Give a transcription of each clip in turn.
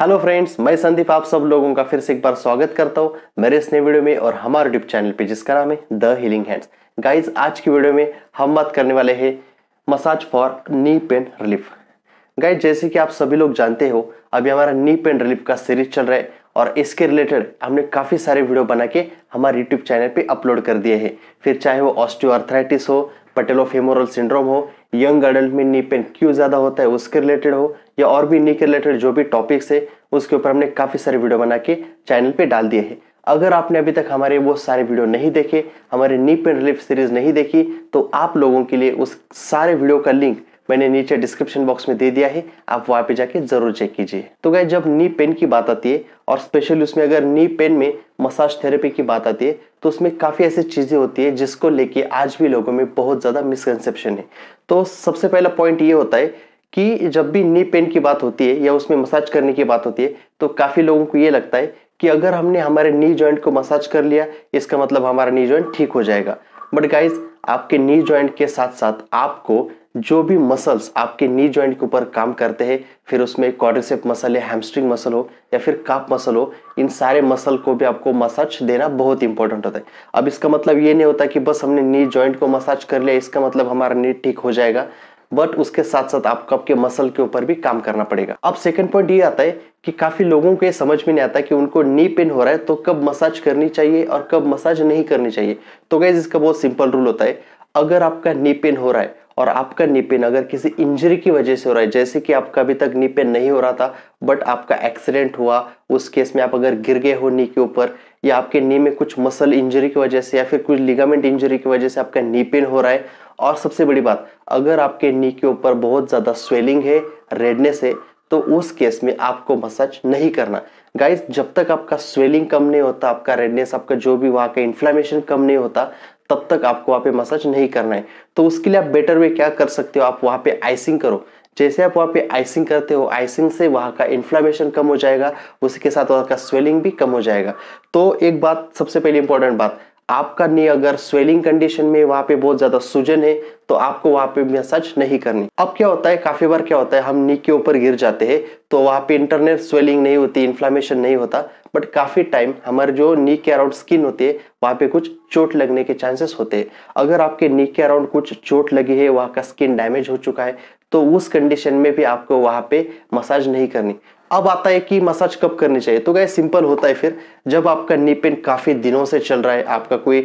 hello friends मैं संदीप आप सब लोगों का फिर से एक बार स्वागत करता हूँ मेरे इस नए वीडियो में और हमारे यूट्यूब चैनल पे जिसका नाम है द हीलिंग हैंड्स गाइज आज की वीडियो में हम बात करने वाले हैं massage for knee pain relief guys जैसे कि आप सभी लोग जानते हो अभी हमारा नी पेन रिलीफ का सीरीज चल रहा है और इसके रिलेटेड हमने काफ़ी सारे वीडियो बना के हमारे यूट्यूब चैनल पर अपलोड कर दिए हैं फिर चाहे वो ऑस्टियोआर्थराइटिस हो पटेलोफेमोरल सिंड्रोम हो यंग अडल्ट में नी पेन क्यों ज़्यादा होता है उसके रिलेटेड हो या और भी नी के रिलेटेड जो भी टॉपिक्स है उसके ऊपर हमने काफ़ी सारे वीडियो बना के चैनल पे डाल दिए हैं अगर आपने अभी तक हमारे वो सारे वीडियो नहीं देखे हमारे नी पेन रिलीफ सीरीज़ नहीं देखी तो आप लोगों के लिए उस सारे वीडियो का लिंक मैंने नीचे डिस्क्रिप्शन बॉक्स में दे दिया है आप वहाँ पे जाके जरूर चेक कीजिए तो गए जब नी पेन की बात आती है और स्पेशली उसमें अगर नी पेन में मसाज थेरेपी की बात आती है तो उसमें काफ़ी ऐसी चीज़ें होती है जिसको लेके आज भी लोगों में बहुत ज़्यादा मिसकनसेप्शन है तो सबसे पहला पॉइंट ये होता है कि जब भी नी पेन की बात होती है या उसमें मसाज करने की बात होती है तो काफ़ी लोगों को ये लगता है कि अगर हमने हमारे नी ज्वाइंट को मसाज कर लिया इसका मतलब हमारा नी ज्वाइंट ठीक हो जाएगा बट गाइज आपके नी ज्वाइंट के साथ साथ आपको जो भी मसल्स आपके नी ज्वाइंट के ऊपर काम करते हैं फिर उसमें कॉर्डिसेप मसल या हैमस्ट्रिंग मसल हो या फिर काप मसल हो इन सारे मसल को भी आपको मसाज देना बहुत इंपॉर्टेंट होता है अब इसका मतलब ये नहीं होता कि बस हमने नी ज्वाइंट को मसाज कर लिया इसका मतलब हमारा नी ठीक हो जाएगा बट उसके साथ साथ आपको आपके मसल के ऊपर भी काम करना पड़ेगा अब सेकंड पॉइंट ये आता है कि काफ़ी लोगों को ये समझ में नहीं आता कि उनको नी पेन हो रहा है तो कब मसाज करनी चाहिए और कब मसाज नहीं करनी चाहिए तो गैज इसका बहुत सिंपल रूल होता है अगर आपका नी पेन हो रहा है और आपका निपिन अगर किसी इंजरी की वजह से हो रहा है जैसे कि आपका अभी तक निपिन नहीं हो रहा था बट आपका एक्सीडेंट हुआ उस केस में आप अगर गिर गए हो नी के ऊपर या आपके नी में कुछ मसल इंजरी की वजह से या फिर कुछ लिगामेंट इंजरी की वजह से आपका नी पेन हो रहा है और सबसे बड़ी बात अगर आपके नी के ऊपर बहुत ज़्यादा स्वेलिंग है रेडनेस है तो उस केस में आपको मसाज नहीं करना गाइस जब तक आपका स्वेलिंग कम नहीं होता आपका रेडनेस आपका जो भी वहाँ का इन्फ्लामेशन कम नहीं होता तब तक आपको वहाँ पे मसाज नहीं करना है तो उसके लिए आप बेटर वे क्या कर सकते हो आप वहाँ पे आइसिंग करो जैसे आप वहाँ पे आइसिंग करते हो आइसिंग से वहाँ का इन्फ्लामेशन कम हो जाएगा उसके साथ वहाँ का स्वेलिंग भी कम हो जाएगा तो एक बात सबसे पहली इंपॉर्टेंट बात आपका नी अगर स्वेलिंग कंडीशन में वहाँ पे बहुत ज़्यादा सूजन है तो आपको वहाँ पे मसाज नहीं करनी अब क्या होता है काफ़ी बार क्या होता है हम नी के ऊपर गिर जाते हैं तो वहाँ पे इंटरनल स्वेलिंग नहीं होती इन्फ्लामेशन नहीं होता बट काफ़ी टाइम हमारे जो नी के अराउंड स्किन होती है वहाँ पे कुछ चोट लगने के चांसेस होते हैं अगर आपके नी के अराउंड कुछ चोट लगी है वहाँ का स्किन डैमेज हो चुका है तो उस कंडीशन में भी आपको वहाँ पे मसाज नहीं करनी अब आता है कि मसाज कब करनी चाहिए तो गए सिंपल होता है फिर जब आपका नी पेन काफ़ी दिनों से चल रहा है आपका कोई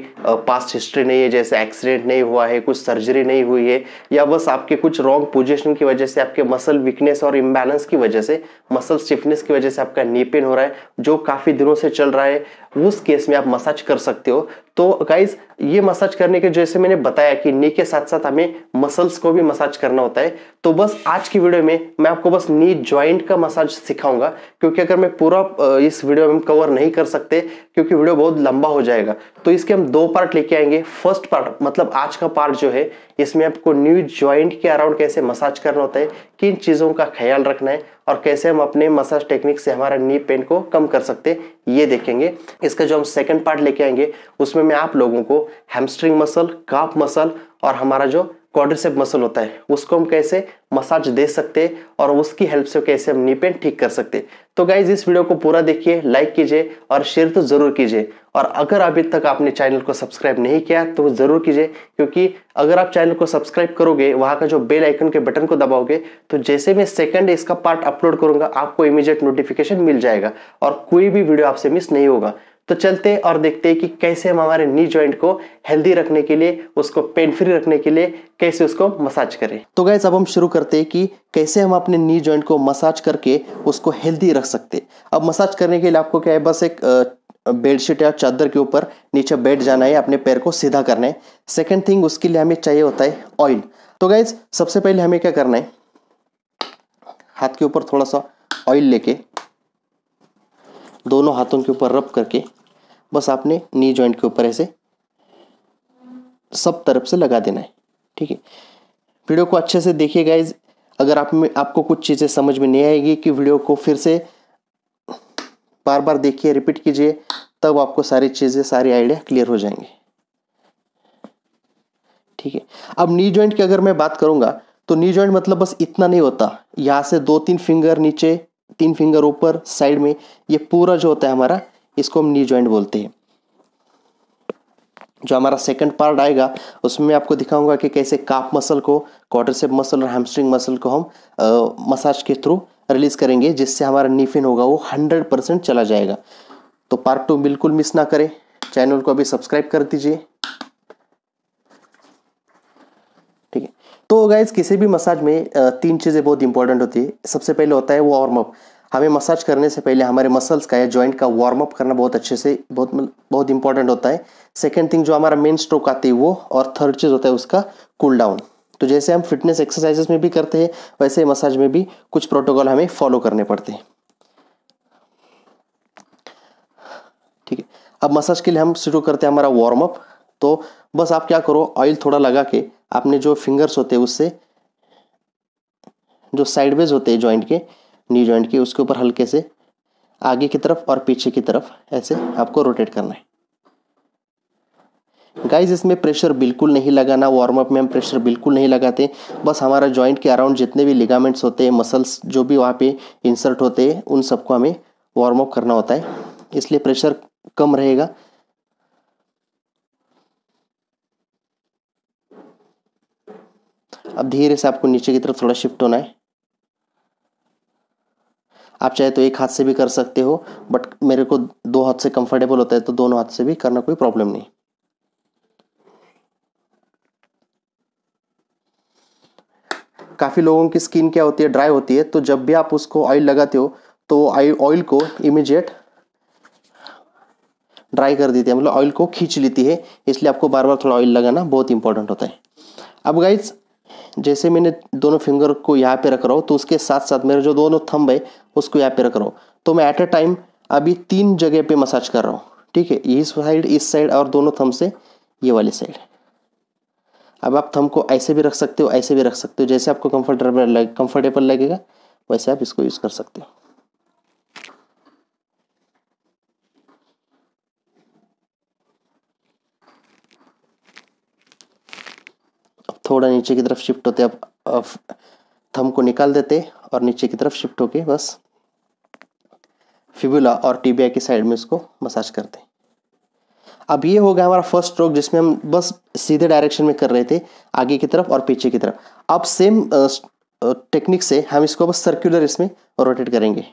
पास्ट हिस्ट्री नहीं है जैसे एक्सीडेंट नहीं हुआ है कुछ सर्जरी नहीं हुई है या बस आपके कुछ रॉन्ग पोजिशन की वजह से आपके मसल वीकनेस और इम्बैलेंस की वजह से मसल स्टिफनेस की वजह से आपका नी पेन हो रहा है जो काफ़ी दिनों से चल रहा है उस केस में आप मसाज कर सकते हो तो गाइज ये मसाज करने के जैसे मैंने बताया कि नी के साथ साथ हमें मसल्स को भी मसाज करना होता है तो बस आज की वीडियो में मैं आपको बस नी ज्वाइंट का मसाज सिखाऊंगा क्योंकि अगर मैं पूरा इस वीडियो में कवर नहीं कर सकते क्योंकि वीडियो बहुत लंबा हो जाएगा तो इसके हम दो पार्ट लेके आएंगे फर्स्ट पार्ट मतलब आज का पार्ट जो है इसमें आपको न्यू ज्वाइंट के अराउंड कैसे मसाज करना होता है किन चीज़ों का ख्याल रखना है और कैसे हम अपने मसाज टेक्निक से हमारा नी पेन को कम कर सकते ये देखेंगे इसका जो हम सेकेंड पार्ट लेके आएंगे उसमें मैं आप लोगों को हैमस्ट्रिंग मसल काफ मसल और हमारा जो क्वाड्रिसेप मसल होता है उसको हम कैसे मसाज दे सकते हैं और उसकी हेल्प से कैसे हम नीपेन ठीक कर सकते हैं तो गाइज इस वीडियो को पूरा देखिए लाइक कीजिए और शेयर तो ज़रूर कीजिए और अगर अभी तक आपने चैनल को सब्सक्राइब नहीं किया तो ज़रूर कीजिए क्योंकि अगर आप चैनल को सब्सक्राइब करोगे वहाँ का जो बेल आइकन के बटन को दबाओगे तो जैसे मैं सेकंड इसका पार्ट अपलोड करूँगा आपको इमीजिएट नोटिफिकेशन मिल जाएगा और कोई भी वीडियो आपसे मिस नहीं होगा तो चलते हैं और देखते हैं कि कैसे हम हमारे नी ज्वाइंट को हेल्दी रखने के लिए उसको पेन फ्री रखने के लिए कैसे उसको मसाज करें तो गैस अब हम शुरू करते हैं कि कैसे हम अपने नी ज्वाइंट को मसाज करके उसको हेल्दी रख सकते अब मसाज करने के लिए आपको क्या है बस एक बेडशीट या चादर के ऊपर नीचे बैठ जाना है अपने पैर को सीधा करना है सेकेंड थिंग उसके लिए हमें चाहिए होता है ऑयल तो गैज सबसे पहले हमें क्या करना है हाथ के ऊपर थोड़ा सा ऑयल लेके दोनों हाथों के ऊपर रब करके बस आपने नी जॉइंट के ऊपर ऐसे सब तरफ से लगा देना है ठीक है वीडियो को अच्छे से देखिए गाइज अगर आप में आपको कुछ चीज़ें समझ में नहीं आएगी कि वीडियो को फिर से बार बार देखिए रिपीट कीजिए तब आपको सारी चीज़ें सारी आइडिया क्लियर हो जाएंगे ठीक है अब नी जॉइंट की अगर मैं बात करूँगा तो नी जॉइंट मतलब बस इतना नहीं होता यहाँ से दो तीन फिंगर नीचे तीन फिंगर ऊपर साइड में ये पूरा जो होता है हमारा इसको हम नी ज्वाइंट बोलते हैं जो हमारा सेकंड पार्ट आएगा उसमें मैं आपको दिखाऊंगा कि कैसे काफ मसल को सेप मसल और हैमस्ट्रिंग मसल को हम आ, मसाज के थ्रू रिलीज़ करेंगे जिससे हमारा नीफिन होगा वो हंड्रेड परसेंट चला जाएगा तो पार्ट टू बिल्कुल मिस ना करें चैनल को अभी सब्सक्राइब कर दीजिए तो गाइज किसी भी मसाज में तीन चीज़ें बहुत इंपॉर्टेंट होती है सबसे पहले होता है वार्म अप हमें मसाज करने से पहले हमारे मसल्स का या जॉइंट का वार्म अप करना बहुत अच्छे से बहुत मतलब, बहुत इंपॉर्टेंट होता है सेकेंड थिंग जो हमारा मेन स्ट्रोक आती है वो और थर्ड चीज़ होता है उसका कूल डाउन तो जैसे हम फिटनेस एक्सरसाइजेस में भी करते हैं वैसे मसाज में भी कुछ प्रोटोकॉल हमें फॉलो करने पड़ते हैं ठीक है अब मसाज के लिए हम शुरू करते हैं हमारा वार्म अप तो बस आप क्या करो ऑयल थोड़ा लगा के आपने जो फिंगर्स होते हैं उससे जो साइडवेज होते हैं जॉइंट के नी जॉइंट के उसके ऊपर हल्के से आगे की तरफ और पीछे की तरफ ऐसे आपको रोटेट करना है गाइज इसमें प्रेशर बिल्कुल नहीं लगाना अप में हम प्रेशर बिल्कुल नहीं लगाते बस हमारा जॉइंट के अराउंड जितने भी लिगामेंट्स होते हैं मसल्स जो भी वहाँ पे इंसर्ट होते हैं उन सबको हमें वार्म अप करना होता है इसलिए प्रेशर कम रहेगा अब धीरे से आपको नीचे की तरफ थोड़ा शिफ्ट होना है आप चाहे तो एक हाथ से भी कर सकते हो बट मेरे को दो हाथ से कंफर्टेबल होता है तो दोनों हाथ से भी करना कोई प्रॉब्लम नहीं काफ़ी लोगों की स्किन क्या होती है ड्राई होती है तो जब भी आप उसको ऑयल लगाते हो तो ऑयल को इमीडिएट ड्राई कर देती है मतलब ऑयल को खींच लेती है इसलिए आपको बार बार थोड़ा ऑयल लगाना बहुत इंपॉर्टेंट होता है अब गाइज जैसे मैंने दोनों फिंगर को यहाँ पे रख रहा हूँ तो उसके साथ साथ मेरे जो दोनों थंब है उसको यहाँ पे रख रहा हूँ तो मैं एट अ टाइम अभी तीन जगह पे मसाज कर रहा हूँ ठीक है इस साइड इस साइड और दोनों थंब से ये वाली साइड अब आप थम को ऐसे भी रख सकते हो ऐसे भी रख सकते हो जैसे आपको कम्फर्टेबल लगे कम्फर्टेबल लगेगा वैसे आप इसको यूज़ कर सकते हो थोड़ा नीचे की तरफ शिफ्ट होते अब थम को निकाल देते और नीचे की तरफ शिफ्ट होके बस फिबुला और टीबिया की साइड में इसको मसाज करते अब ये हो गया हमारा फर्स्ट स्ट्रोक जिसमें हम बस सीधे डायरेक्शन में कर रहे थे आगे की तरफ और पीछे की तरफ अब सेम टेक्निक से हम इसको बस सर्कुलर इसमें रोटेट करेंगे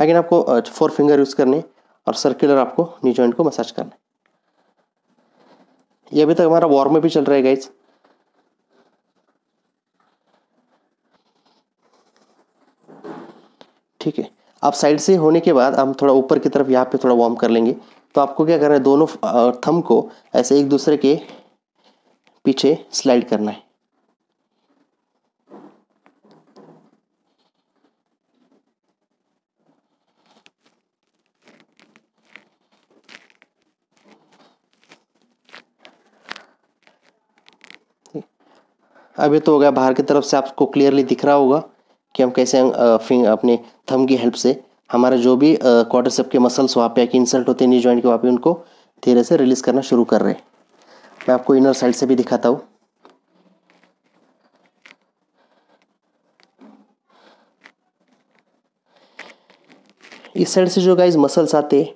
अगेन आपको फोर फिंगर यूज़ करने और सर्कुलर आपको नी जॉइंट को मसाज करना ये अभी तक हमारा वॉर में भी चल रहा है गाइज ठीक है आप साइड से होने के बाद हम थोड़ा ऊपर की तरफ यहाँ पे थोड़ा वार्म कर लेंगे तो आपको क्या करना है दोनों थम को ऐसे एक दूसरे के पीछे स्लाइड करना है अभी तो हो गया बाहर की तरफ से आपको क्लियरली दिख रहा होगा कि हम कैसे फिंग अपने थम की हेल्प से हमारे जो भी क्वार्टर सेप के मसल्स वहाँ पे इंसल्ट होते हैं नी ज्वाइंट के वहाँ पे उनको धीरे से रिलीज़ करना शुरू कर रहे हैं मैं आपको इनर साइड से भी दिखाता हूँ इस साइड से जो गाइज मसल्स आते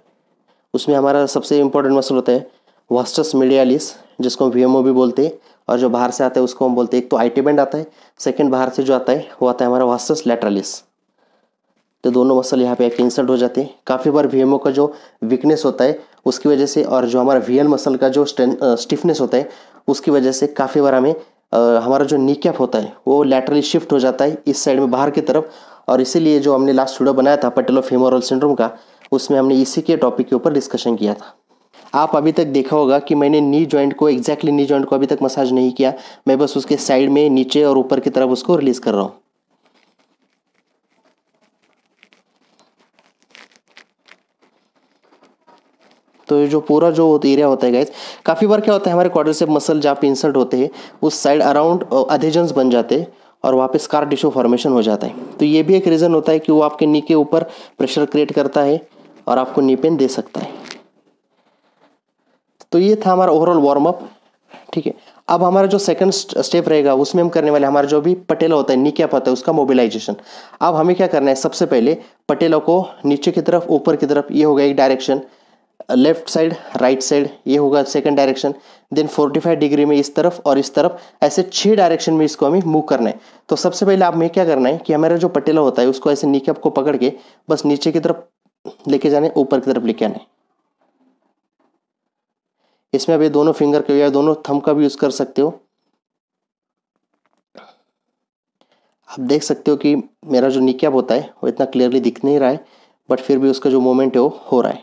उसमें हमारा सबसे इम्पोर्टेंट मसल होता है वास्टस मीडियालिस जिसको वी भी बोलते हैं और जो बाहर से आता है उसको हम बोलते हैं एक तो आई बैंड आता है सेकेंड बाहर से जो आता है वो आता है हमारा वास्तस लेटरलिस तो दोनों मसल यहाँ पे एक इंसल्ट हो जाते हैं काफ़ी बार वी का जो वीकनेस होता है उसकी वजह से और जो हमारा वीएल मसल का जो स्टिफनेस होता है उसकी वजह से काफ़ी बार हमें आ, हमारा जो नी कैप होता है वो लेटरली शिफ्ट हो जाता है इस साइड में बाहर की तरफ और इसीलिए जो हमने लास्ट वीडियो बनाया था पटेलो फेमोरल सिंड्रोम का उसमें हमने इसी के टॉपिक के ऊपर डिस्कशन किया था आप अभी तक देखा होगा कि मैंने नी ज्वाइंट को एग्जैक्टली नी ज्वाइंट को अभी तक मसाज नहीं किया मैं बस उसके साइड में नीचे और ऊपर की तरफ उसको रिलीज कर रहा हूँ तो ये जो पूरा जो एरिया होता है गाइज काफ़ी बार क्या होता है हमारे से मसल जहाँ पे इंसल्ट होते हैं उस साइड अराउंड अधेजन्स बन जाते हैं और वहाँ पे स्कार टिश्यू फॉर्मेशन हो जाता है तो ये भी एक रीज़न होता है कि वो आपके नी के ऊपर प्रेशर क्रिएट करता है और आपको नी पेन दे सकता है तो ये था हमारा ओवरऑल वार्म अप ठीक है अब हमारा जो सेकंड स्टेप रहेगा उसमें हम करने वाले हमारा जो भी पटेला होता है नीकैप होता है उसका मोबिलाइजेशन अब हमें क्या करना है सबसे पहले पटेला को नीचे की तरफ ऊपर की तरफ ये होगा एक direction left side right side ये होगा सेकंड डायरेक्शन देन 45 डिग्री में इस तरफ और इस तरफ ऐसे छः डायरेक्शन में इसको हमें मूव करना है तो सबसे पहले आप में क्या करना है कि हमारा जो पटेला होता है उसको ऐसे नीकैप को पकड़ के बस नीचे की तरफ लेके जाने ऊपर की तरफ लेके आना है इसमें आप दोनों फिंगर का या दोनों थम का भी यूज़ कर सकते हो आप देख सकते हो कि मेरा जो निकैप होता है वो इतना क्लियरली दिख नहीं रहा है बट फिर भी उसका जो मोमेंट है वो हो रहा है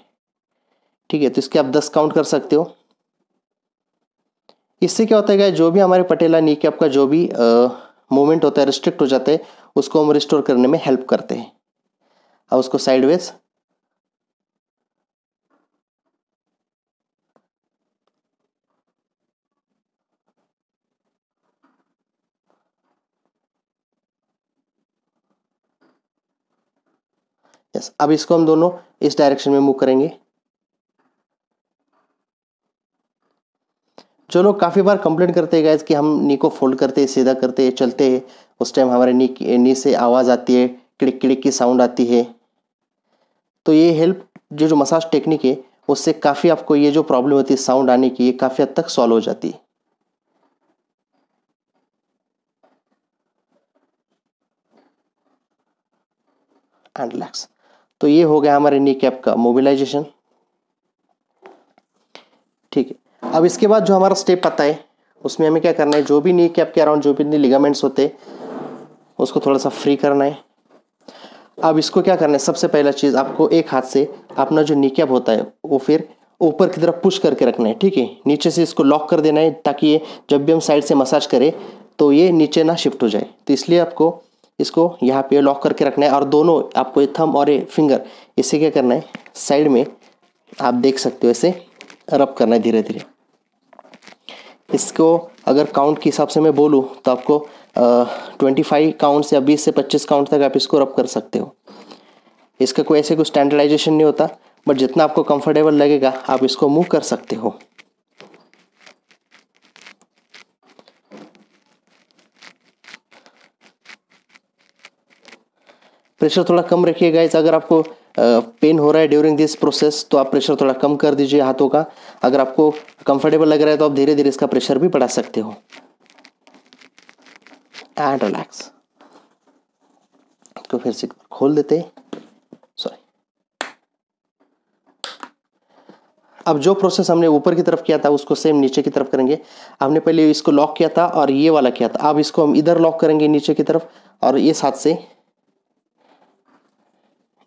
ठीक है तो इसके आप दस काउंट कर सकते हो इससे क्या होता है जो भी हमारे पटेला नीकैप का जो भी मोमेंट होता है रिस्ट्रिक्ट हो जाता है उसको हम रिस्टोर करने में हेल्प करते हैं अब उसको साइडवेज यस अब इसको हम दोनों इस डायरेक्शन में मूव करेंगे जो लोग काफ़ी बार कंप्लेंट करते हैं गैस कि हम नी को फोल्ड करते हैं सीधा करते हैं चलते हैं उस टाइम हमारे नी नी से आवाज़ आती है क्लिक क्लिक की साउंड आती है तो ये हेल्प जो जो मसाज टेक्निक है उससे काफ़ी आपको ये जो प्रॉब्लम होती है साउंड आने की ये काफ़ी हद तक सॉल्व हो जाती है and relax तो ये हो गया हमारे नी कैप का मोबिलाइजेशन ठीक है अब इसके बाद जो हमारा स्टेप आता है उसमें हमें क्या करना है जो भी नी कैप के अराउंड जो भी लिगामेंट्स होते उसको थोड़ा सा फ्री करना है अब इसको क्या करना है सबसे पहला चीज़ आपको एक हाथ से अपना जो नी कैप होता है वो फिर ऊपर की तरफ पुश करके रखना है ठीक है नीचे से इसको लॉक कर देना है ताकि ये जब भी हम साइड से मसाज करें तो ये नीचे ना शिफ्ट हो जाए तो इसलिए आपको इसको यहाँ पे लॉक करके रखना है और दोनों आपको ये थम और ये फिंगर इसे क्या करना है साइड में आप देख सकते हो ऐसे रब करना है धीरे धीरे इसको अगर काउंट के हिसाब से मैं बोलूँ तो आपको ट्वेंटी फाइव काउंट या बीस से पच्चीस काउंट तक आप इसको रब कर सकते हो इसका कोई ऐसे कोई स्टैंडर्डाइजेशन नहीं होता बट जितना आपको कंफर्टेबल लगेगा आप इसको मूव कर सकते हो प्रेशर थोड़ा कम रखिए गाइज अगर आपको पेन हो रहा है ड्यूरिंग दिस प्रोसेस तो आप प्रेशर थोड़ा कम कर दीजिए हाथों का अगर आपको कंफर्टेबल लग रहा है तो आप धीरे धीरे इसका प्रेशर भी बढ़ा सकते हो एंड रिलैक्स इसको फिर से खोल देते सॉरी अब जो प्रोसेस हमने ऊपर की तरफ किया था उसको सेम नीचे की तरफ करेंगे हमने पहले इसको लॉक किया था और ये वाला किया था अब इसको हम इधर लॉक करेंगे नीचे की तरफ और ये साथ से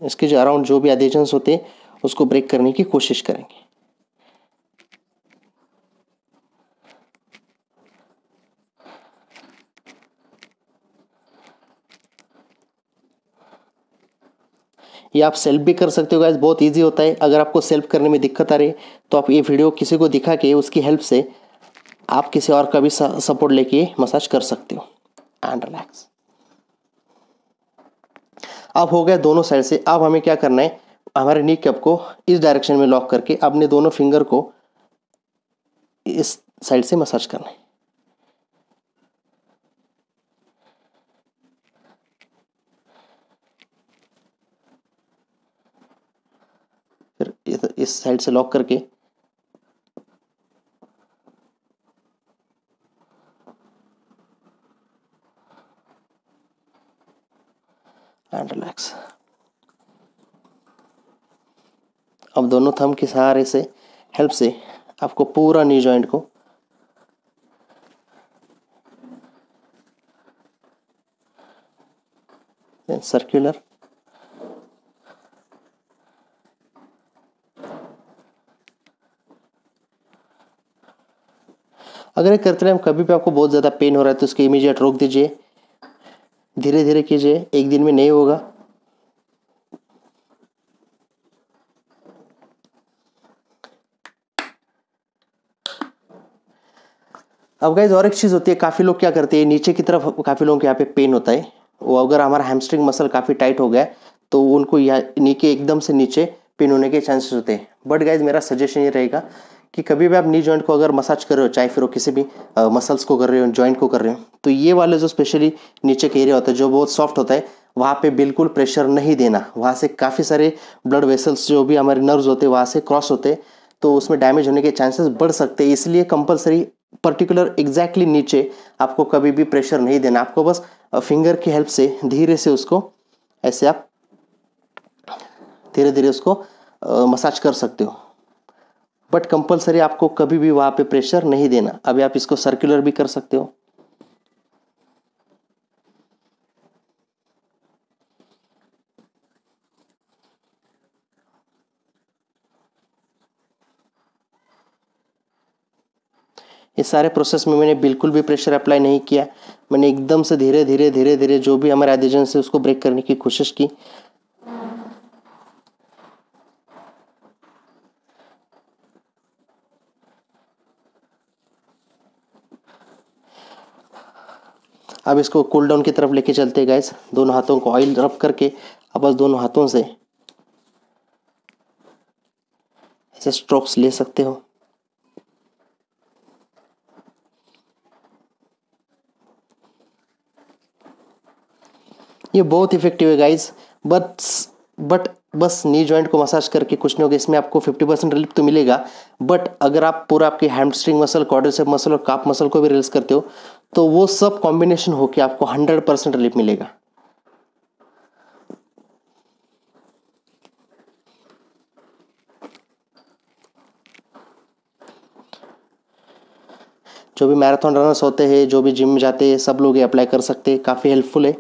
इसके जो अराउंड जो भी एडेशंस होते उसको ब्रेक करने की कोशिश करेंगे ये आप सेल्फ भी कर सकते हो गाइज बहुत इजी होता है अगर आपको सेल्फ करने में दिक्कत आ रही है तो आप ये वीडियो किसी को दिखा के उसकी हेल्प से आप किसी और का भी सपोर्ट लेके मसाज कर सकते हो एंड रिलैक्स अब हो गया दोनों साइड से अब हमें क्या करना है हमारे नी कैप को इस डायरेक्शन में लॉक करके अपने दोनों फिंगर को इस साइड से मसाज करना है फिर इस साइड से लॉक करके एंड रिलैक्स अब दोनों थम के सहारे से हेल्प से आपको पूरा नी जॉइंट को सर्कुलर अगर ये करते रहे कभी भी आपको बहुत ज़्यादा पेन हो रहा है तो उसके इमीडिएट रोक दीजिए धीरे धीरे कीजिए एक दिन में नहीं होगा अब गाइज और एक चीज़ होती है काफ़ी लोग क्या करते हैं नीचे की तरफ काफ़ी लोगों के यहाँ पे पेन होता है वो अगर हमारा हैमस्ट्रिंग मसल काफ़ी टाइट हो गया तो उनको यहाँ नीचे एकदम से नीचे पेन होने के चांसेस होते हैं बट गाइज मेरा सजेशन ये रहेगा कि कभी भी आप नी जॉइंट को अगर मसाज कर रहे हो चाहे फिर वो किसी भी मसल्स को कर रहे हो जॉइंट को कर रहे हो तो ये वाले जो स्पेशली नीचे के एरिया होता है जो बहुत सॉफ्ट होता है वहाँ पे बिल्कुल प्रेशर नहीं देना वहाँ से काफ़ी सारे ब्लड वेसल्स जो भी हमारे नर्व्स होते हैं वहाँ से क्रॉस होते तो उसमें डैमेज होने के चांसेस बढ़ सकते हैं इसलिए कंपलसरी पर्टिकुलर एग्जैक्टली नीचे आपको कभी भी प्रेशर नहीं देना आपको बस फिंगर की हेल्प से धीरे से उसको ऐसे आप धीरे धीरे उसको मसाज कर सकते हो बट कंपलसरी आपको कभी भी वहां पे प्रेशर नहीं देना अभी आप इसको सर्कुलर भी कर सकते हो ये सारे प्रोसेस में मैंने बिल्कुल भी प्रेशर अप्लाई नहीं किया मैंने एकदम से धीरे धीरे धीरे धीरे जो भी हमारे एजेंसी से उसको ब्रेक करने की कोशिश की अब इसको कूल डाउन की तरफ लेके चलते हैं गैस दोनों हाथों को ऑयल रब करके अब बस दोनों हाथों से ऐसे स्ट्रोक्स ले सकते हो ये बहुत इफेक्टिव है गाइस बट बट बस नी जॉइंट को मसाज करके कुछ नहीं होगा इसमें आपको 50 परसेंट रिलीफ तो मिलेगा बट अगर आप पूरा आपके हैमस्ट्रिंग मसल क्वाड्रिसेप मसल और काप मसल को भी रिलीज करते हो तो वो सब कॉम्बिनेशन होकर आपको 100 परसेंट रिलीफ मिलेगा जो भी मैराथन रनर्स होते हैं जो भी जिम जाते हैं सब लोग ये अप्लाई कर सकते हैं काफ़ी हेल्पफुल है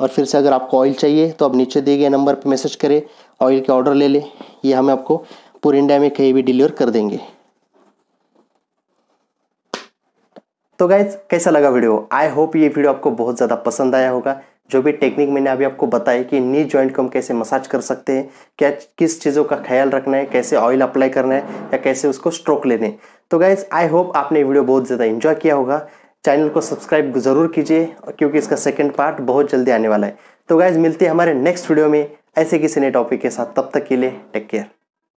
और फिर से अगर आपको ऑयल चाहिए तो आप नीचे दिए गए नंबर पर मैसेज करें ऑयल के ऑर्डर ले लें ये हमें आपको पूरे इंडिया में कहीं भी डिलीवर कर देंगे तो गाइज कैसा लगा वीडियो आई होप ये वीडियो आपको बहुत ज़्यादा पसंद आया होगा जो भी टेक्निक मैंने अभी आपको बताई कि नी जॉइंट को हम कैसे मसाज कर सकते हैं क्या किस चीज़ों का ख्याल रखना है कैसे ऑयल अप्लाई करना है या कैसे उसको स्ट्रोक लेने तो गाइज आई होप आपने वीडियो बहुत ज़्यादा इन्जॉय किया होगा चैनल को सब्सक्राइब ज़रूर कीजिए क्योंकि इसका सेकेंड पार्ट बहुत जल्दी आने वाला है तो गाइज मिलते हैं हमारे नेक्स्ट वीडियो में ऐसे किसी नए टॉपिक के साथ तब तक के लिए टेक केयर